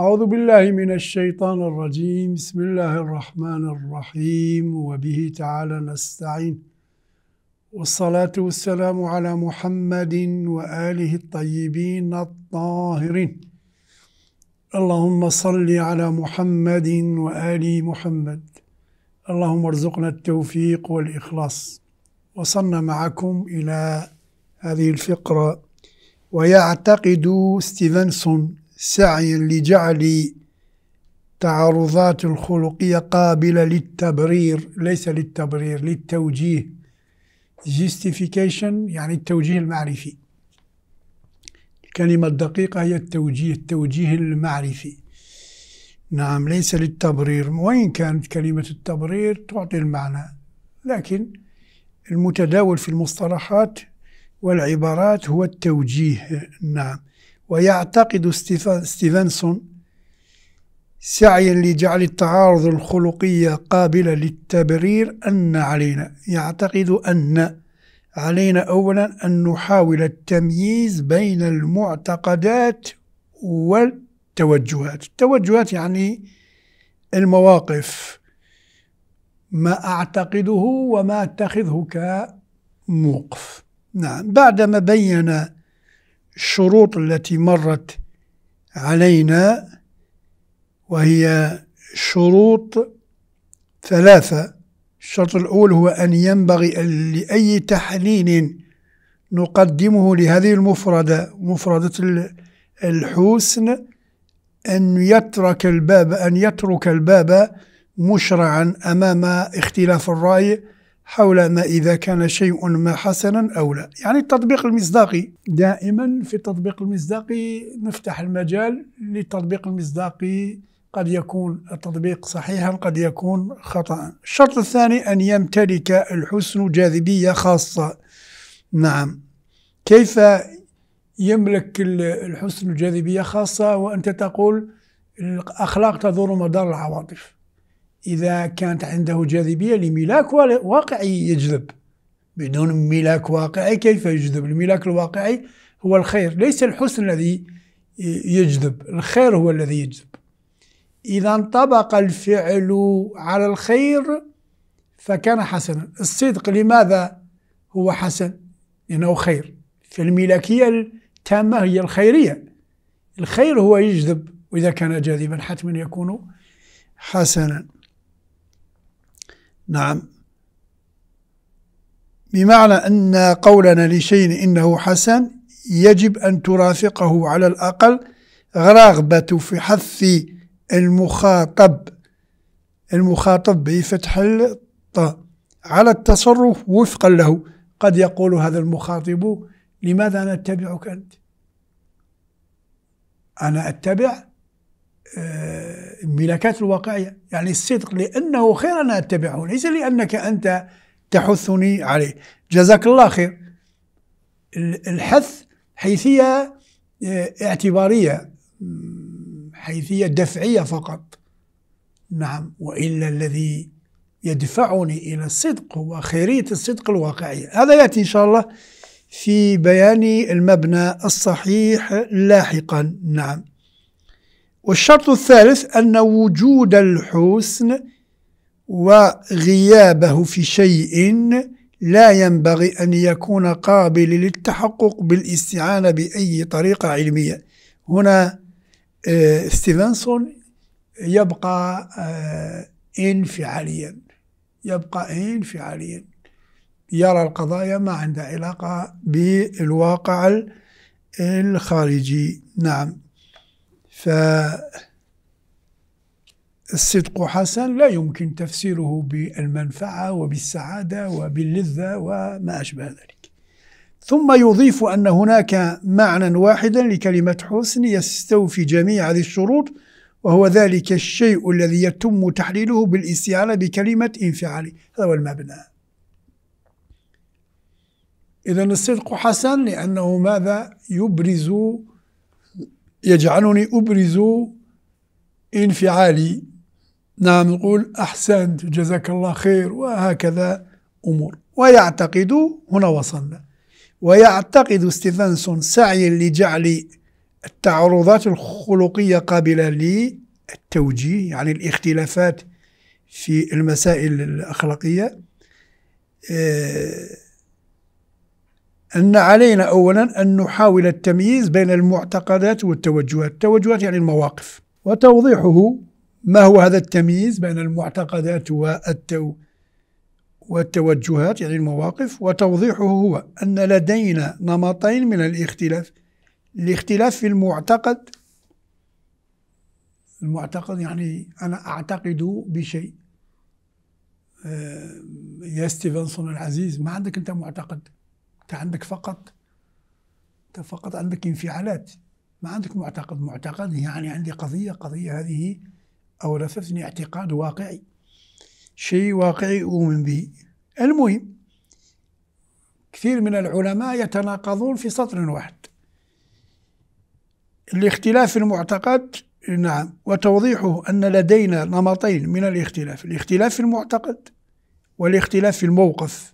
أعوذ بالله من الشيطان الرجيم بسم الله الرحمن الرحيم وبه تعالى نستعين والصلاة والسلام على محمد وآله الطيبين الطاهرين اللهم صل على محمد وآل محمد اللهم ارزقنا التوفيق والإخلاص وصلنا معكم إلى هذه الفقرة ويعتقد ستيفنسون سعيا لجعل تعارضات الخلقية قابلة للتبرير ليس للتبرير للتوجيه justification يعني التوجيه المعرفي الكلمة الدقيقة هي التوجيه التوجيه المعرفي نعم ليس للتبرير وإن كانت كلمة التبرير تعطي المعنى لكن المتداول في المصطلحات والعبارات هو التوجيه نعم ويعتقد ستيفنسون سعيا لجعل التعارض الخلقي قابلا للتبرير أن علينا يعتقد أن علينا أولا أن نحاول التمييز بين المعتقدات والتوجهات التوجهات يعني المواقف ما أعتقده وما أتخذه كموقف نعم بعدما بين الشروط التي مرت علينا وهي شروط ثلاثة الشرط الأول هو أن ينبغي لأي تحليل نقدمه لهذه المفردة مفردة الحسن أن يترك الباب أن يترك الباب مشرعا أمام اختلاف الرأي حول ما إذا كان شيء ما حسنا أو لا يعني التطبيق المصداقي دائما في التطبيق المصداقي نفتح المجال للتطبيق المصداقي قد يكون التطبيق صحيحا قد يكون خطأ الشرط الثاني أن يمتلك الحسن جاذبية خاصة نعم كيف يملك الحسن الجاذبية خاصة وأنت تقول الأخلاق تدور مدار العواطف إذا كانت عنده جاذبية لملاك واقعي يجذب بدون ملاك واقعي كيف يجذب الملاك الواقعي هو الخير ليس الحسن الذي يجذب الخير هو الذي يجذب إذا انطبق الفعل على الخير فكان حسنا الصدق لماذا هو حسن لأنه خير في الملكية التامة هي الخيرية الخير هو يجذب وإذا كان جاذبا حتما يكون حسنا نعم بمعنى أن قولنا لشيء إنه حسن يجب أن ترافقه على الأقل رغبة في حث المخاطب المخاطب بفتح الط على التصرف وفقا له قد يقول هذا المخاطب لماذا نتبعك أنت أنا أتبع الملاكات آه، الواقعية يعني الصدق لأنه خير أنا أتبعه ليس لأنك أنت تحثني عليه جزاك الله خير الحث حيثية آه، اعتبارية حيثية دفعية فقط نعم وإلا الذي يدفعني إلى الصدق هو خيرية الصدق الواقعية هذا يأتي إن شاء الله في بيان المبنى الصحيح لاحقا نعم والشرط الثالث أن وجود الحسن وغيابه في شيء لا ينبغي أن يكون قابل للتحقق بالاستعانة بأي طريقة علمية هنا آه، ستيفنسون يبقى آه، انفعاليا يبقى انفعاليا يرى القضايا ما عندها علاقة بالواقع الخارجي نعم فالصدق حسن لا يمكن تفسيره بالمنفعة وبالسعادة وباللذة وما أشبه ذلك ثم يضيف أن هناك معنى واحدا لكلمة حسن يستوفي جميع هذه الشروط وهو ذلك الشيء الذي يتم تحليله بالاستعانة بكلمة انفعالي هذا هو المبنى إذا الصدق حسن لأنه ماذا يبرز يجعلني أبرز انفعالي نعم نقول أحسنت جزاك الله خير وهكذا أمور ويعتقد هنا وصلنا ويعتقد ستيفنسون سعيا لجعل التعارضات الخلقية قابلة للتوجيه يعني الاختلافات في المسائل الأخلاقية آه أن علينا أولا أن نحاول التمييز بين المعتقدات والتوجهات التوجهات يعني المواقف وتوضيحه ما هو هذا التمييز بين المعتقدات والتو والتوجهات يعني المواقف وتوضيحه هو أن لدينا نمطين من الاختلاف الاختلاف في المعتقد المعتقد يعني أنا أعتقد بشيء آه، يا ستيفنسون العزيز ما عندك أنت معتقد عندك فقط انت فقط عندك انفعالات ما عندك معتقد معتقد يعني عندي قضية قضية هذه أورثتني اعتقاد واقعي شيء واقعي أؤمن به المهم كثير من العلماء يتناقضون في سطر واحد الاختلاف في المعتقد نعم وتوضيحه أن لدينا نمطين من الاختلاف الاختلاف في المعتقد والاختلاف في الموقف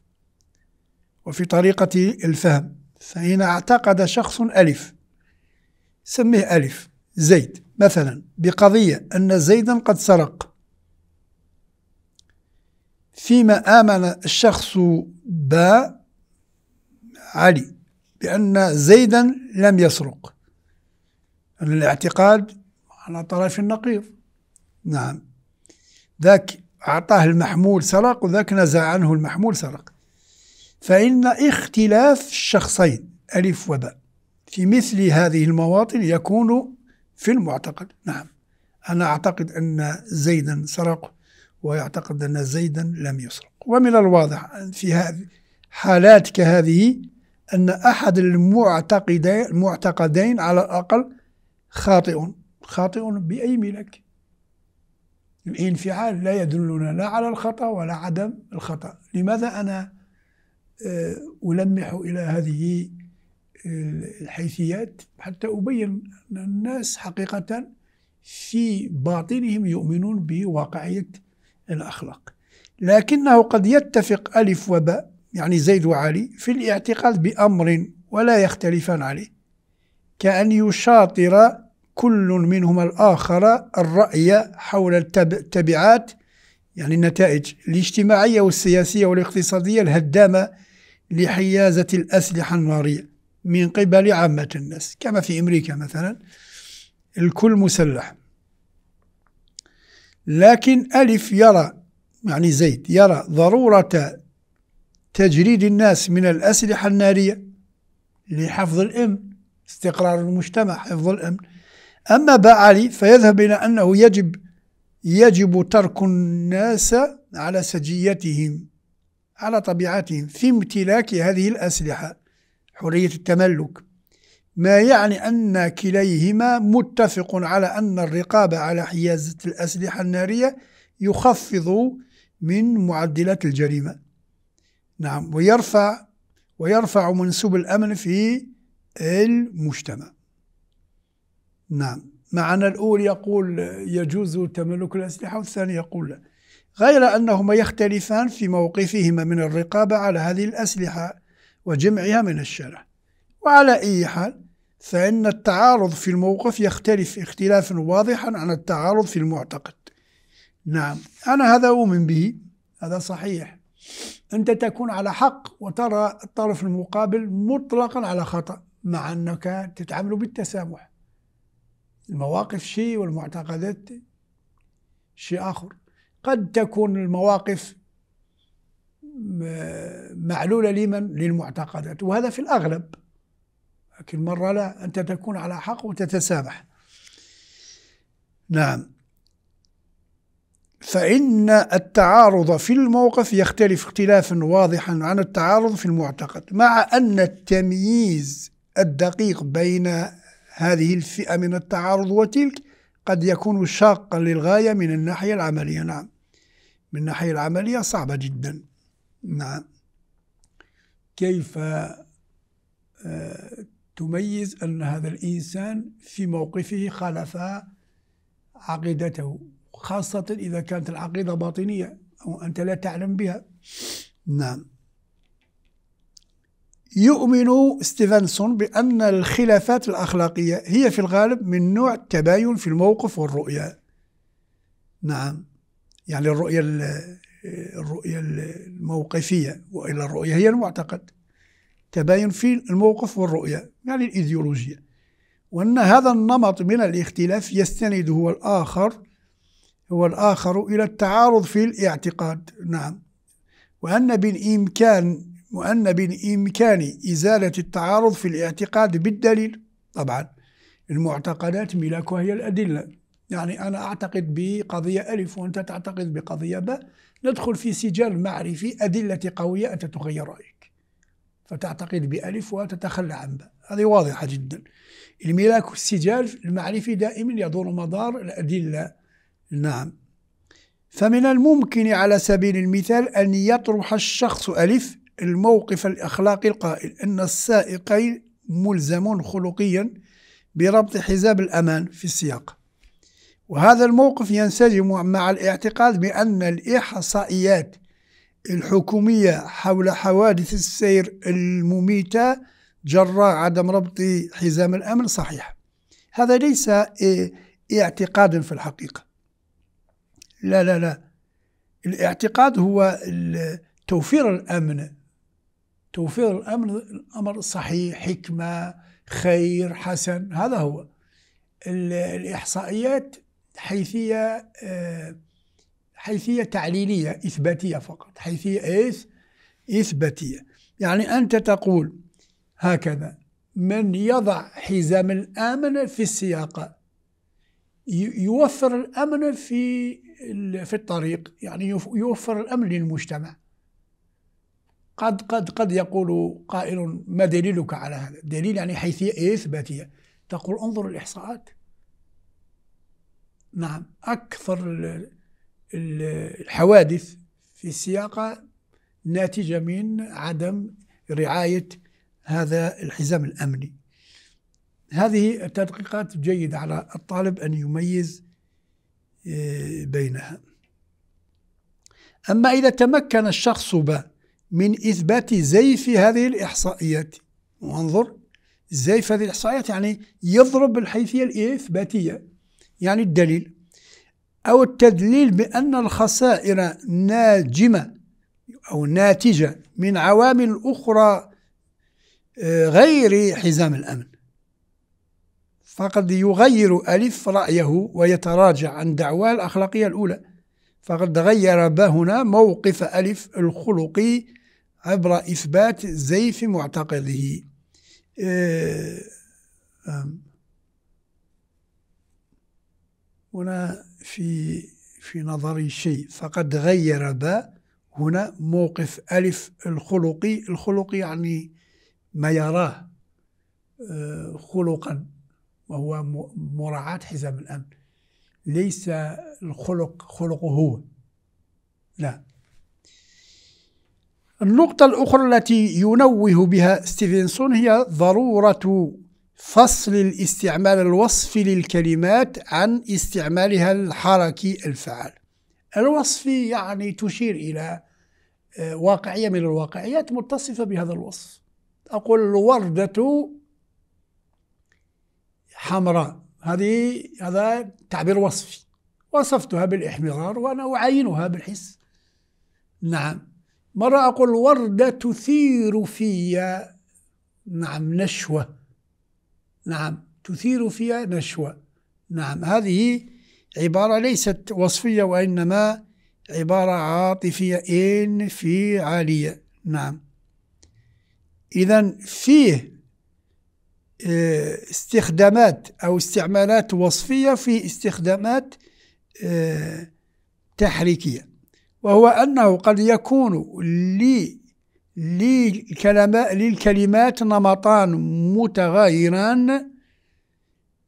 وفي طريقة الفهم فإن اعتقد شخص ألف سميه ألف زيد مثلا بقضية أن زيدا قد سرق فيما آمن الشخص باء علي بأن زيدا لم يسرق الاعتقاد على طرف النقيض نعم ذاك أعطاه المحمول سرق وذاك نزع عنه المحمول سرق فإن اختلاف الشخصين ألف وباء في مثل هذه المواطن يكون في المعتقد نعم أنا أعتقد أن زيدا سرق ويعتقد أن زيدا لم يسرق ومن الواضح في هذه حالات كهذه أن أحد المعتقدين, المعتقدين على الأقل خاطئ خاطئ بأي ملك الانفعال لا يدلنا لا على الخطأ ولا عدم الخطأ لماذا أنا ألمح إلى هذه الحيثيات حتى أبين أن الناس حقيقة في باطنهم يؤمنون بواقعية الأخلاق لكنه قد يتفق ألف وباء يعني زيد وعلي في الاعتقاد بأمر ولا يختلفان عليه كأن يشاطر كل منهما الآخر الرأي حول التبعات يعني النتائج الاجتماعية والسياسية والاقتصادية الهدامة لحيازة الأسلحة النارية من قبل عامة الناس كما في أمريكا مثلا الكل مسلح لكن ألف يرى يعني زيد يرى ضرورة تجريد الناس من الأسلحة النارية لحفظ الأمن استقرار المجتمع حفظ الأمن أما باء علي فيذهب إلى أنه يجب يجب ترك الناس على سجيتهم على طبيعتهم في امتلاك هذه الأسلحة حرية التملك ما يعني أن كليهما متفق على أن الرقابة على حيازة الأسلحة النارية يخفض من معدلات الجريمة نعم ويرفع ويرفع منسوب الأمن في المجتمع نعم معنا الأول يقول يجوز تملك الأسلحة والثاني يقول لا غير أنهما يختلفان في موقفهما من الرقابة على هذه الأسلحة وجمعها من الشارع وعلى أي حال فإن التعارض في الموقف يختلف اختلافا واضحا عن التعارض في المعتقد نعم أنا هذا أؤمن به هذا صحيح أنت تكون على حق وترى الطرف المقابل مطلقا على خطأ مع أنك تتعامل بالتسامح المواقف شيء والمعتقدات شيء آخر قد تكون المواقف معلولة لمن للمعتقدات وهذا في الأغلب لكن مرة لا أنت تكون على حق وتتسامح نعم فإن التعارض في الموقف يختلف اختلافا واضحا عن التعارض في المعتقد مع أن التمييز الدقيق بين هذه الفئة من التعارض وتلك قد يكون شاقا للغاية من الناحية العملية نعم من الناحية العملية صعبة جدا نعم كيف آه، تميز أن هذا الإنسان في موقفه خالف عقيدته خاصة إذا كانت العقيدة باطنية أو أنت لا تعلم بها نعم يؤمن ستيفنسون بأن الخلافات الأخلاقية هي في الغالب من نوع التباين في الموقف والرؤية نعم يعني الرؤية الرؤية الموقفية وإلا الرؤية هي المعتقد تباين في الموقف والرؤية يعني الإيديولوجية وأن هذا النمط من الاختلاف يستند هو الآخر هو الآخر إلى التعارض في الاعتقاد نعم وأن بالإمكان وأن بإمكان إزالة التعارض في الاعتقاد بالدليل طبعا المعتقدات ملاكها هي الأدلة يعني أنا أعتقد بقضية ألف وأنت تعتقد بقضية ب ندخل في سجال معرفي أدلة قوية أنت تغير رأيك فتعتقد بألف وتتخلى عن ب هذه واضحة جدا الملاك السجال المعرفي دائما يدور مدار الأدلة نعم فمن الممكن على سبيل المثال أن يطرح الشخص ألف الموقف الأخلاقي القائل أن السائقين ملزمون خلقيا بربط حزام الأمان في السياق وهذا الموقف ينسجم مع الاعتقاد بأن الإحصائيات الحكومية حول حوادث السير المميتة جراء عدم ربط حزام الأمن صحيح هذا ليس اعتقادا في الحقيقة لا لا لا الاعتقاد هو توفير الأمن توفير الأمر الأمر صحيح حكمة خير حسن هذا هو الإحصائيات حيثية آه، حيثية تعليلية إثباتية فقط حيثية إيش إثباتية يعني أنت تقول هكذا من يضع حزام الأمن في السياقة يوفر الأمن في في الطريق يعني يوفر الأمن للمجتمع قد قد قد يقول قائل ما دليلك على هذا الدليل يعني حيثية إثباتية إيه تقول انظر الإحصاءات نعم أكثر الحوادث في السياقة ناتجة من عدم رعاية هذا الحزام الأمني هذه التدقيقات جيدة على الطالب أن يميز آه، بينها أما إذا تمكن الشخص من إثبات زيف هذه الإحصائيات وانظر زيف هذه الإحصائيات يعني يضرب الحيثية الإثباتية يعني الدليل أو التدليل بأن الخسائر ناجمة أو ناتجة من عوامل أخرى آه، غير حزام الأمن فقد يغير ألف رأيه ويتراجع عن دعواه الأخلاقية الأولى فقد غير هنا موقف ألف الخلقي عبر إثبات زيف معتقده آه، هنا في في نظري شيء فقد غير باء هنا موقف ألف الخلقي الخلقي يعني ما يراه آه، خلقا وهو مراعاة حزام الأمن ليس الخلق خلقه هو لا النقطة الأخرى التي ينوه بها ستيفنسون هي ضرورة فصل الاستعمال الوصفي للكلمات عن استعمالها الحركي الفعال الوصفي يعني تشير إلى آه، واقعية من الواقعيات متصفة بهذا الوصف أقول الوردة حمراء هذه هذا تعبير وصفي وصفتها بالإحمرار وأنا أعاينها بالحس نعم مرة أقول وردة تثير في نعم نشوة نعم تثير في نشوة نعم هذه عبارة ليست وصفية وإنما عبارة عاطفية انفعالية نعم إذا فيه آه، استخدامات أو استعمالات وصفية في استخدامات آه، تحريكية وهو أنه قد يكون لي للكلمات نمطان متغايران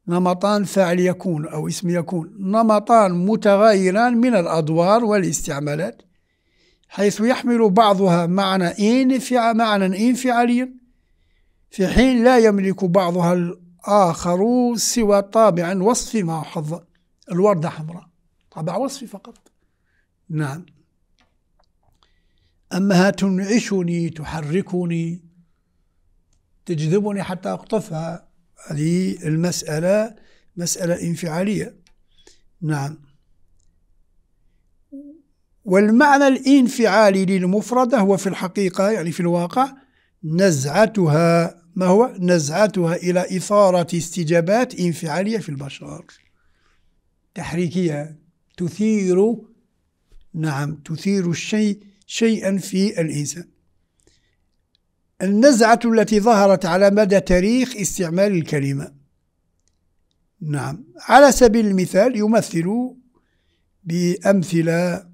نمطان فعل يكون أو اسم يكون نمطان متغايران من الأدوار والاستعمالات حيث يحمل بعضها معنى إن في معنى إنفعاليا في حين لا يملك بعضها الآخر سوى طابع وصفي مع حظ الوردة حمراء طابع وصفي فقط نعم أمها تنعشني تحركني تجذبني حتى أقطفها هذه المسألة مسألة انفعالية نعم والمعنى الانفعالي للمفردة هو في الحقيقة يعني في الواقع نزعتها ما هو نزعتها إلى إثارة استجابات انفعالية في البشر تحريكية تثير نعم تثير الشيء شيئا في الإنسان النزعة التي ظهرت على مدى تاريخ استعمال الكلمة نعم على سبيل المثال يمثل بأمثلة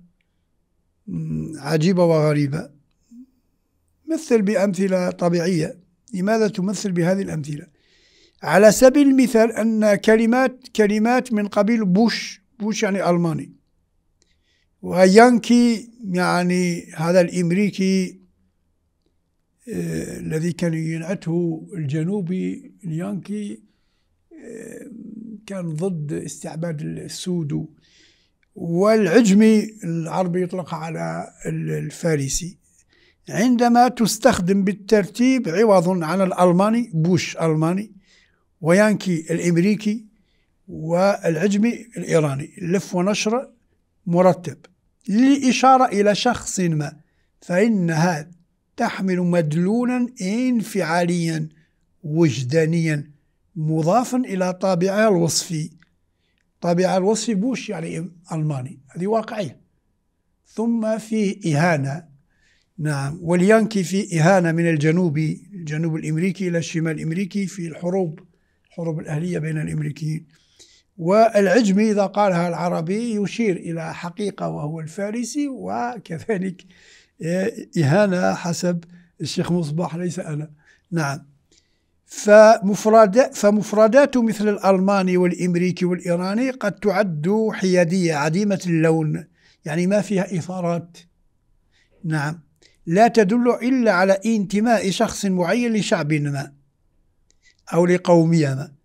عجيبة وغريبة مثل بأمثلة طبيعية لماذا تمثل بهذه الأمثلة على سبيل المثال أن كلمات كلمات من قبيل بوش بوش يعني ألماني ويانكي يعني هذا الامريكي آه، الذي كان ينعته الجنوبي اليانكي آه، كان ضد استعباد السود والعجمي العربي يطلق على الفارسي عندما تستخدم بالترتيب عوض عن الألماني بوش ألماني ويانكي الأمريكي والعجمي الإيراني لف ونشر مرتب لإشارة إلى شخص ما فإنها تحمل مدلولا انفعاليا وجدانيا مضافا إلى طابعها الوصفي طابعها الوصفي بوش يعني ألماني هذه واقعية ثم فيه إهانة نعم واليانكي في إهانة من الجنوب الجنوب الأمريكي إلى الشمال الأمريكي في الحروب الحروب الأهلية بين الأمريكيين والعجمي إذا قالها العربي يشير إلى حقيقة وهو الفارسي وكذلك آه، إهانة حسب الشيخ مصباح ليس أنا نعم فمفردات فمفردات مثل الألماني والإمريكي والإيراني قد تعد حيادية عديمة اللون يعني ما فيها إثارات نعم لا تدل إلا على انتماء شخص معين لشعب ما أو لقومية ما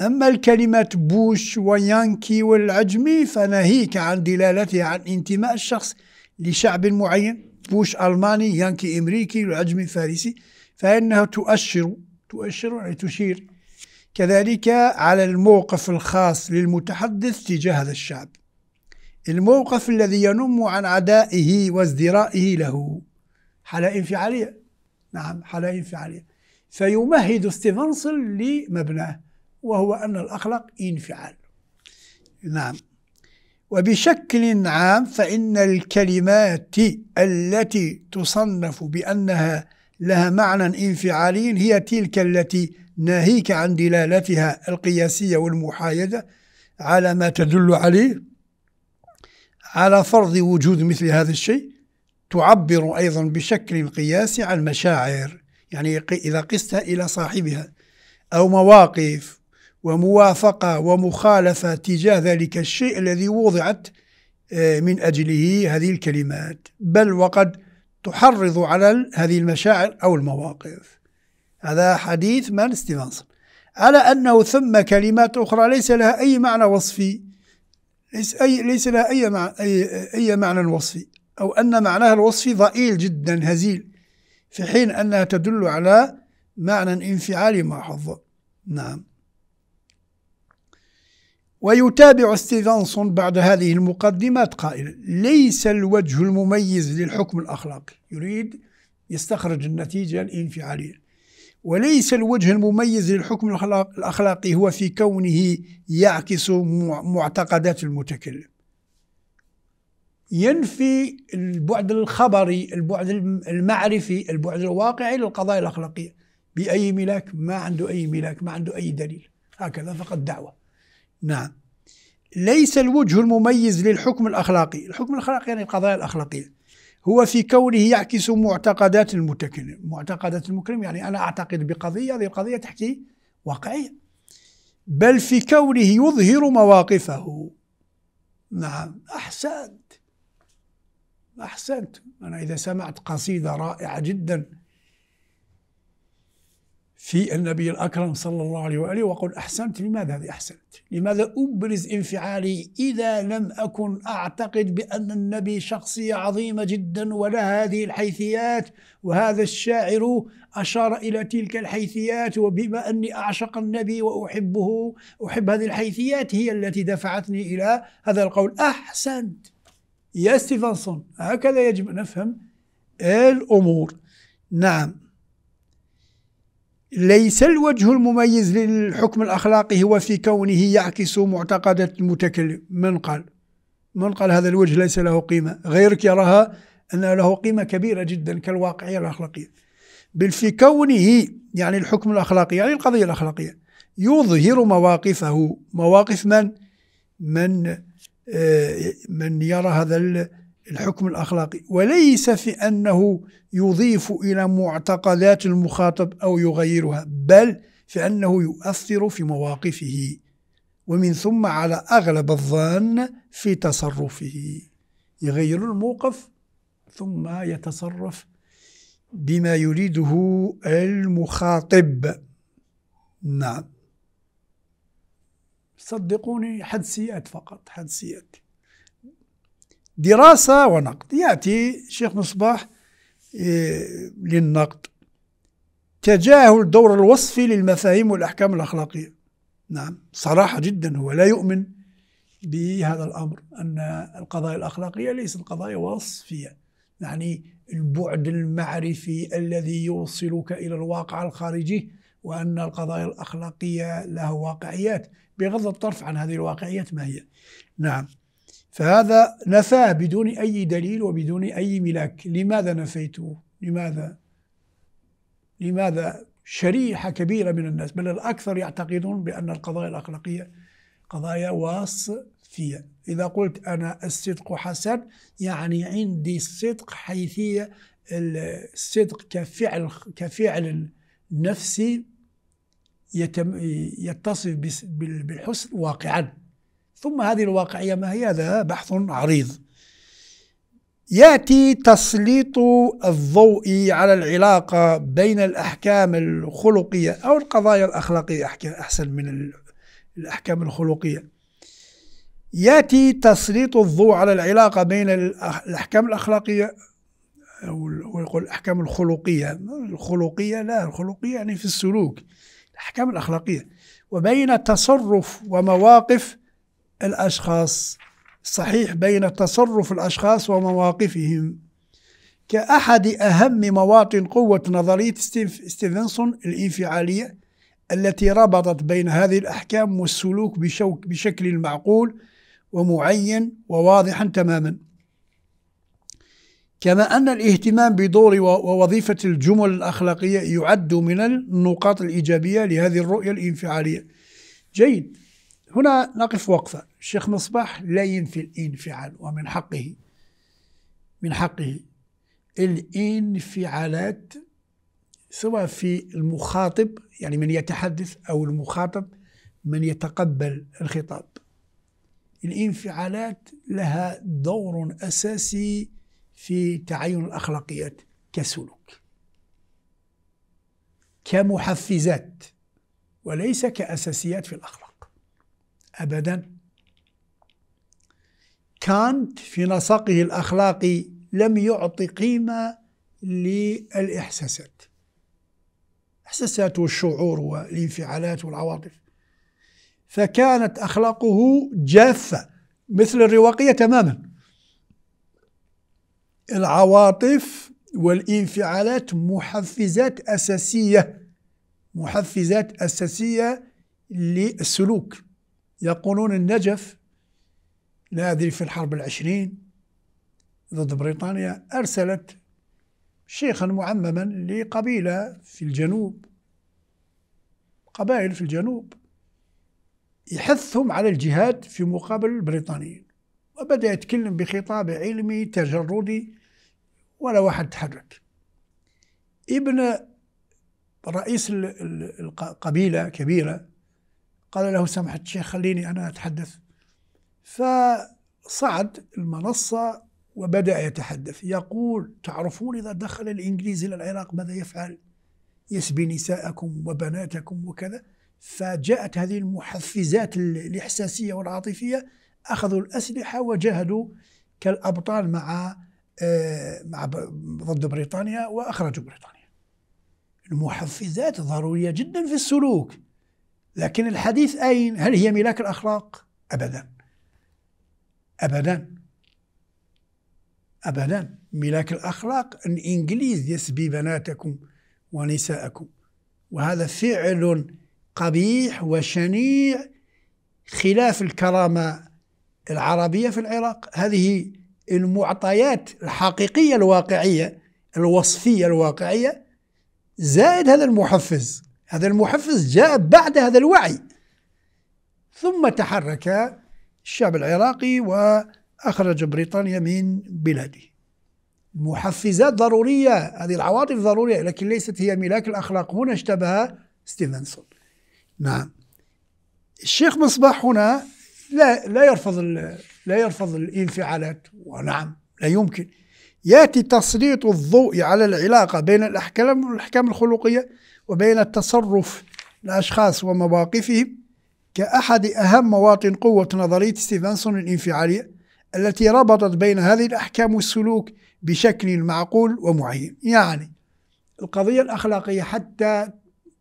أما الكلمات بوش ويانكي والعجمي فناهيك عن دلالتها عن انتماء الشخص لشعب معين بوش ألماني يانكي أمريكي والعجمي فارسي فإنها تؤشر تؤشر يعني تشير كذلك على الموقف الخاص للمتحدث تجاه هذا الشعب الموقف الذي ينم عن عدائه وازدرائه له حالة انفعالية نعم حالة انفعالية فيمهد ستيفنسون لمبناه وهو أن الأخلاق انفعال نعم وبشكل عام فإن الكلمات التي تصنف بأنها لها معنى انفعالي هي تلك التي ناهيك عن دلالتها القياسية والمحايدة على ما تدل عليه على فرض وجود مثل هذا الشيء تعبر أيضا بشكل قياسي عن مشاعر يعني إذا قستها إلى صاحبها أو مواقف وموافقة ومخالفة تجاه ذلك الشيء الذي وضعت آه، من أجله هذه الكلمات بل وقد تحرض على هذه المشاعر أو المواقف هذا حديث مان ستيفنسون على أنه ثم كلمات أخرى ليس لها أي معنى وصفي ليس, أي ليس لها أي, معنى, أي, أي معنى وصفي أو أن معناها الوصفي ضئيل جدا هزيل في حين أنها تدل على معنى انفعالي محض نعم ويتابع ستيفنسون بعد هذه المقدمات قائلا ليس الوجه المميز للحكم الأخلاقي يريد يستخرج النتيجة الانفعالية وليس الوجه المميز للحكم الأخلاقي هو في كونه يعكس معتقدات المتكلم ينفي البعد الخبري البعد المعرفي البعد الواقعي للقضايا الأخلاقية بأي ملاك ما عنده أي ملاك ما عنده أي دليل هكذا فقط دعوة نعم ليس الوجه المميز للحكم الأخلاقي الحكم الأخلاقي يعني القضايا الأخلاقية هو في كونه يعكس معتقدات المتكلم معتقدات المكرم يعني أنا أعتقد بقضية هذه القضية تحكي واقعية بل في كونه يظهر مواقفه نعم أحسنت أحسنت أنا إذا سمعت قصيدة رائعة جدا في النبي الأكرم صلى الله عليه وآله وقل أحسنت لماذا هذه أحسنت لماذا أبرز انفعالي إذا لم أكن أعتقد بأن النبي شخصية عظيمة جدا ولها هذه الحيثيات وهذا الشاعر أشار إلى تلك الحيثيات وبما أني أعشق النبي وأحبه أحب هذه الحيثيات هي التي دفعتني إلى هذا القول أحسنت يا ستيفنسون هكذا يجب أن نفهم الأمور نعم ليس الوجه المميز للحكم الأخلاقي هو في كونه يعكس معتقدات المتكلم من قال من قال هذا الوجه ليس له قيمة غيرك يراها أن له قيمة كبيرة جدا كالواقعية الأخلاقية بل في كونه يعني الحكم الأخلاقي يعني القضية الأخلاقية يظهر مواقفه مواقف من من آه، من يرى هذا الحكم الأخلاقي وليس في أنه يضيف إلى معتقدات المخاطب أو يغيرها بل في أنه يؤثر في مواقفه ومن ثم على أغلب الظن في تصرفه يغير الموقف ثم يتصرف بما يريده المخاطب نعم صدقوني حدسيات فقط حدسيات دراسة ونقد يأتي شيخ مصباح إيه، للنقد تجاهل دور الوصف للمفاهيم والأحكام الأخلاقية نعم صراحة جدا هو لا يؤمن بهذا الأمر أن القضايا الأخلاقية ليست قضايا وصفية يعني البعد المعرفي الذي يوصلك إلى الواقع الخارجي وأن القضايا الأخلاقية لها واقعيات بغض الطرف عن هذه الواقعيات ما هي نعم فهذا نفاه بدون أي دليل وبدون أي ملاك لماذا نفيته لماذا لماذا شريحة كبيرة من الناس بل الأكثر يعتقدون بأن القضايا الأخلاقية قضايا واصفية إذا قلت أنا الصدق حسن يعني عندي الصدق حيثية الصدق كفعل كفعل نفسي يتم يتصف بالحسن واقعا ثم هذه الواقعية ما هي هذا بحث عريض ياتي تسليط الضوء على العلاقه بين الاحكام الخلقيه او القضايا الاخلاقيه احسن من الاحكام الخلقيه ياتي تسليط الضوء على العلاقه بين الاحكام الاخلاقيه او يقول الاحكام الخلقيه الخلقيه لا الخلقيه يعني في السلوك الاحكام الاخلاقيه وبين تصرف ومواقف الأشخاص صحيح بين تصرف الأشخاص ومواقفهم كأحد أهم مواطن قوة نظرية ستيفنسون الانفعالية التي ربطت بين هذه الأحكام والسلوك بشوك بشكل معقول ومعين وواضح تماما كما أن الاهتمام بدور ووظيفة الجمل الأخلاقية يعد من النقاط الإيجابية لهذه الرؤية الانفعالية جيد هنا نقف وقفة الشيخ مصباح لا ينفي الانفعال ومن حقه من حقه الانفعالات سواء في المخاطب يعني من يتحدث أو المخاطب من يتقبل الخطاب الانفعالات لها دور أساسي في تعين الأخلاقيات كسلوك كمحفزات وليس كأساسيات في الأخلاق أبدا كانت في نسقه الأخلاقي لم يعطي قيمة للإحساسات إحساسات والشعور والانفعالات والعواطف فكانت أخلاقه جافة مثل الرواقية تماما العواطف والانفعالات محفزات أساسية محفزات أساسية للسلوك يقولون النجف لا أدري في الحرب العشرين ضد بريطانيا أرسلت شيخا معمما لقبيلة في الجنوب قبائل في الجنوب يحثهم على الجهاد في مقابل البريطانيين وبدأ يتكلم بخطاب علمي تجردي ولا واحد تحرك ابن رئيس القبيلة كبيرة قال له سمحة الشيخ خليني أنا أتحدث فصعد المنصة وبدأ يتحدث يقول تعرفون إذا دخل الإنجليز إلى العراق ماذا يفعل يسبي نساءكم وبناتكم وكذا فجاءت هذه المحفزات الإحساسية والعاطفية أخذوا الأسلحة وجاهدوا كالأبطال مع آه، مع ضد بريطانيا وأخرجوا بريطانيا المحفزات ضرورية جدا في السلوك لكن الحديث أين هل هي ملاك الأخلاق أبدا أبدا أبدا ملاك الأخلاق الإنجليز يسبي بناتكم ونساءكم وهذا فعل قبيح وشنيع خلاف الكرامة العربية في العراق هذه المعطيات الحقيقية الواقعية الوصفية الواقعية زائد هذا المحفز هذا المحفز جاء بعد هذا الوعي ثم تحرك الشعب العراقي وأخرج بريطانيا من بلاده محفزات ضرورية هذه العواطف ضرورية لكن ليست هي ملاك الأخلاق هنا اشتبه ستيفنسون نعم الشيخ مصباح هنا لا لا يرفض لا يرفض الانفعالات ونعم لا يمكن ياتي تسليط الضوء على العلاقه بين الاحكام الاحكام الخلقيه وبين التصرف الأشخاص ومواقفهم كأحد أهم مواطن قوة نظرية ستيفنسون الانفعالية التي ربطت بين هذه الأحكام والسلوك بشكل معقول ومعين يعني القضية الأخلاقية حتى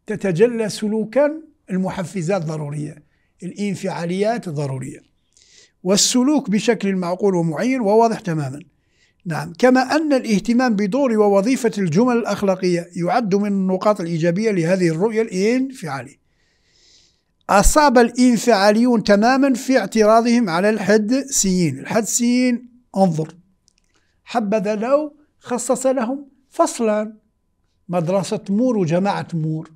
تتجلى سلوكا المحفزات ضرورية الانفعاليات ضرورية والسلوك بشكل معقول ومعين وواضح تماما نعم كما أن الاهتمام بدور ووظيفة الجمل الأخلاقية يعد من النقاط الإيجابية لهذه الرؤية الانفعالية أصاب الانفعاليون تماما في اعتراضهم على الحدسيين الحدسيين انظر حبذا لو خصص لهم فصلا مدرسة مور وجماعة مور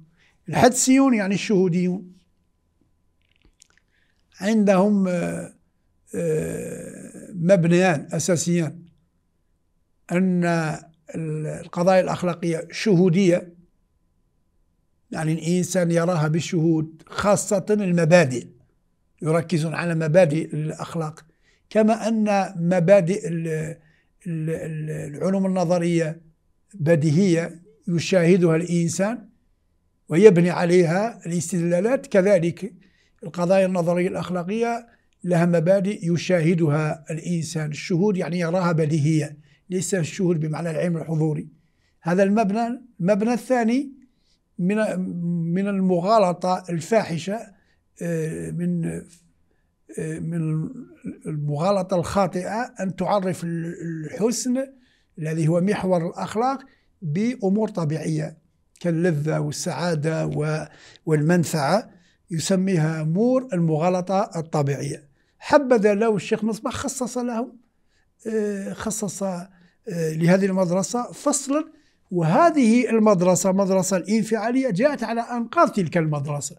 الحدسيون يعني الشهوديون عندهم آه، آه، مبنيان أساسيان أن القضايا الأخلاقية شهودية يعني الإنسان يراها بالشهود خاصة المبادئ يركزون على مبادئ الأخلاق كما أن مبادئ العلوم النظرية بديهية يشاهدها الإنسان ويبني عليها الاستدلالات كذلك القضايا النظرية الأخلاقية لها مبادئ يشاهدها الإنسان الشهود يعني يراها بديهية ليس الشهود بمعنى العلم الحضوري هذا المبنى المبنى الثاني من من المغالطة الفاحشة آه، من آه، من المغالطة الخاطئة أن تعرف الحسن الذي هو محور الأخلاق بأمور طبيعية كاللذة والسعادة والمنفعة يسميها أمور المغالطة الطبيعية حبذا له الشيخ مصباح خصص له آه، خصص آه، لهذه المدرسة فصلا وهذه المدرسة مدرسة الانفعالية جاءت على أنقاض تلك المدرسة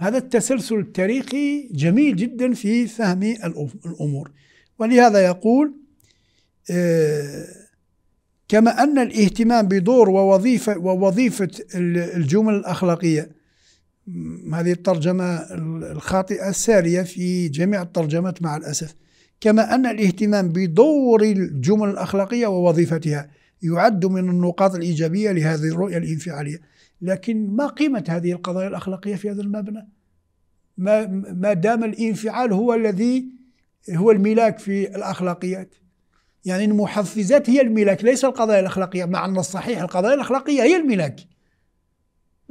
هذا التسلسل التاريخي جميل جدا في فهم الأمور ولهذا يقول آه، كما أن الاهتمام بدور ووظيفة ووظيفة الجمل الأخلاقية هذه الترجمة الخاطئة السارية في جميع الترجمات مع الأسف كما أن الاهتمام بدور الجمل الأخلاقية ووظيفتها يعد من النقاط الإيجابية لهذه الرؤية الانفعالية لكن ما قيمة هذه القضايا الأخلاقية في هذا المبنى ما, ما دام الانفعال هو الذي هو الملاك في الأخلاقيات يعني المحفزات هي الملاك ليس القضايا الأخلاقية مع أن الصحيح القضايا الأخلاقية هي الملاك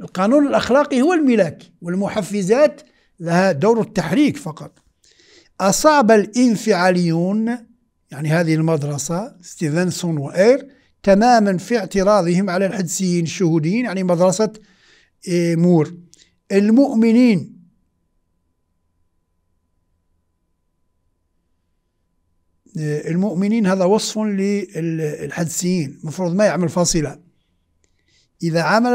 القانون الأخلاقي هو الملاك والمحفزات لها دور التحريك فقط أصاب الإنفعاليون يعني هذه المدرسة ستيفنسون وإير تماما في اعتراضهم على الحدسيين الشهوديين يعني مدرسة إيه، مور المؤمنين إيه، المؤمنين هذا وصف للحدسيين المفروض ما يعمل فاصلة إذا عمل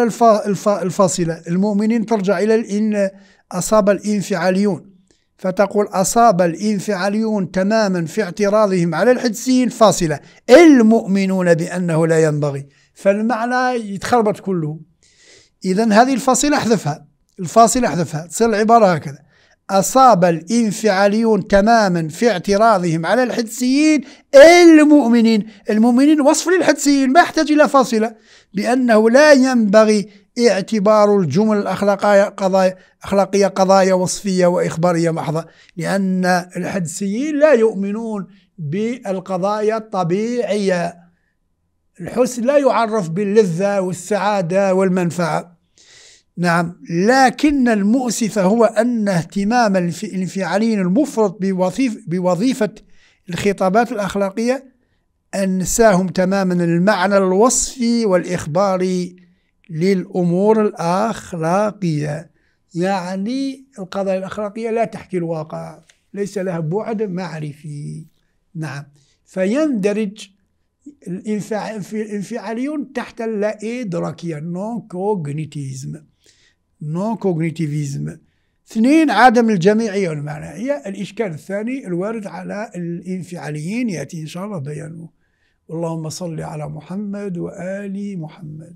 الفاصلة المؤمنين ترجع إلى إن أصاب الإنفعاليون فتقول أصاب الإنفعاليون تماما في اعتراضهم على الحدسيين فاصلة المؤمنون بأنه لا ينبغي فالمعنى يتخربط كله إذا هذه الفاصلة احذفها الفاصلة احذفها تصير العبارة هكذا أصاب الإنفعاليون تماما في اعتراضهم على الحدسيين المؤمنين المؤمنين وصف للحدسيين ما يحتاج إلى فاصلة بأنه لا ينبغي اعتبار الجمل الأخلاقية قضايا, أخلاقية قضايا وصفية وإخبارية محضة لأن الحدسيين لا يؤمنون بالقضايا الطبيعية الحسن لا يعرف باللذة والسعادة والمنفعة نعم لكن المؤسف هو أن اهتمام الانفعاليين المفرط بوظيف بوظيفة الخطابات الأخلاقية أنساهم تماما المعنى الوصفي والإخباري للأمور الأخلاقية يعني القضايا الأخلاقية لا تحكي الواقع ليس لها بعد معرفي نعم فيندرج الانفعاليون تحت اللا إدراكية نون كوغنيتيزم نون كوغنيتيفيزم اثنين عدم الجميعية والمعنى هي الإشكال الثاني الوارد على الانفعاليين يأتي إن شاء الله بيانه اللهم صل على محمد وآل محمد